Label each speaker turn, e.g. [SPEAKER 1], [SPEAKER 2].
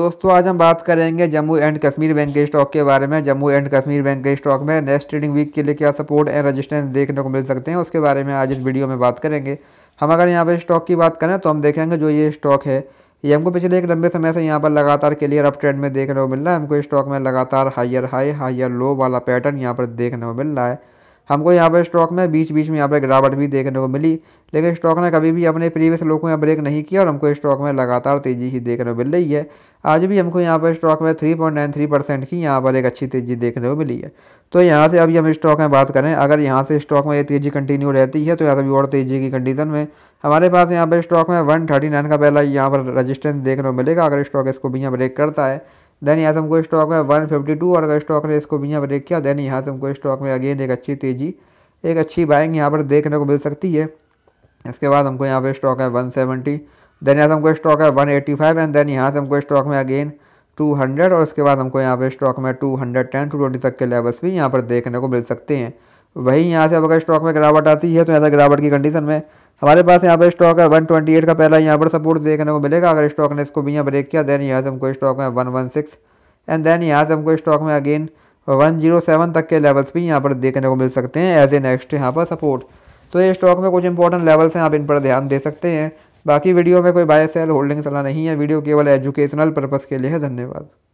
[SPEAKER 1] दोस्तों आज हम बात करेंगे जम्मू एंड कश्मीर बैंक के स्टॉक के बारे में जम्मू एंड कश्मीर बैंक के स्टॉक में नेक्स्ट ट्रेडिंग वीक के लिए क्या सपोर्ट एंड रेजिस्टेंस देखने को मिल सकते हैं उसके बारे में आज इस वीडियो में बात करेंगे हम अगर यहाँ पर स्टॉक की बात करें तो हम देखेंगे जो ये स्टॉक है ये हमको पिछले एक लंबे समय से यहाँ पर लगातार क्लियर अप ट्रेंड में देखने को मिल रहा है हमको स्टॉक में लगातार हाइयर हाई हाइयर लो वाला पैटर्न यहाँ पर देखने को मिल रहा है हमको यहाँ पर स्टॉक में बीच बीच में यहाँ पर गिरावट भी देखने को मिली लेकिन स्टॉक ने कभी भी अपने प्रीवियस लो को यहाँ ब्रेक नहीं किया और हमको स्टॉक में लगातार तेज़ी ही देखने को मिल रही है आज भी हमको यहाँ पर स्टॉक में 3.93 परसेंट की यहाँ पर एक अच्छी तेज़ी देखने को मिली है तो यहाँ से अभी हम स्टॉक में बात करें अगर यहाँ से स्टॉक में ये तेज़ी कंटिन्यू रहती है तो यहाँ से और तेज़ी की कंडीशन में हमारे पास यहाँ पर स्टॉक में नाइन का पहला यहाँ पर रजिस्टेंस देखने को मिलेगा अगर स्टॉक इसको भी यहाँ ब्रेक करता है देन यहाँ से हमको स्टॉक में वन फिफ्टी टू और अगर स्टॉक ने इसको भी यहाँ ब्रेक किया देन यहाँ से हमको स्टॉक में अगेन एक अच्छी तेज़ी एक अच्छी बाइंग यहाँ पर देखने को मिल सकती है इसके बाद हमको यहाँ पे स्टॉक है सेवेंटी देन यहाँ से हमको स्टॉक है one eighty five and then यहाँ से हमको स्टॉक में अगेन टू हंड्रेड और उसके बाद हमको यहाँ पे स्टॉक में two hundred ten two twenty तक के लेवल्स भी यहाँ पर देखने को मिल सकते हैं वहीं यहाँ से अब अगर स्टॉक में गिरावट आती है तो यहाँ से गिरावट की कंडीशन में हमारे पास यहाँ पर स्टॉक है वन ट्वेंटी एट का पहला यहाँ पर सपोर्ट देखने को मिलेगा अगर स्टॉक ने इसको भी यहाँ ब्रेक किया देन यहाँ से हमको स्टॉक में one one six and then यहाँ से हमको स्टॉक में अगेन वन जीरो सेवन तक के लेवल्स भी यहाँ पर देखने को मिल सकते हैं एज ए नेक्स्ट यहाँ पर सपोर्ट तो ये स्टॉक में कुछ इंपॉर्टेंट लेवल्स हैं आप इन पर ध्यान दे सकते हैं बाकी वीडियो में कोई बाय सेल होल्डिंग सलाह नहीं है वीडियो केवल एजुकेशनल पर्पज़ के लिए है धन्यवाद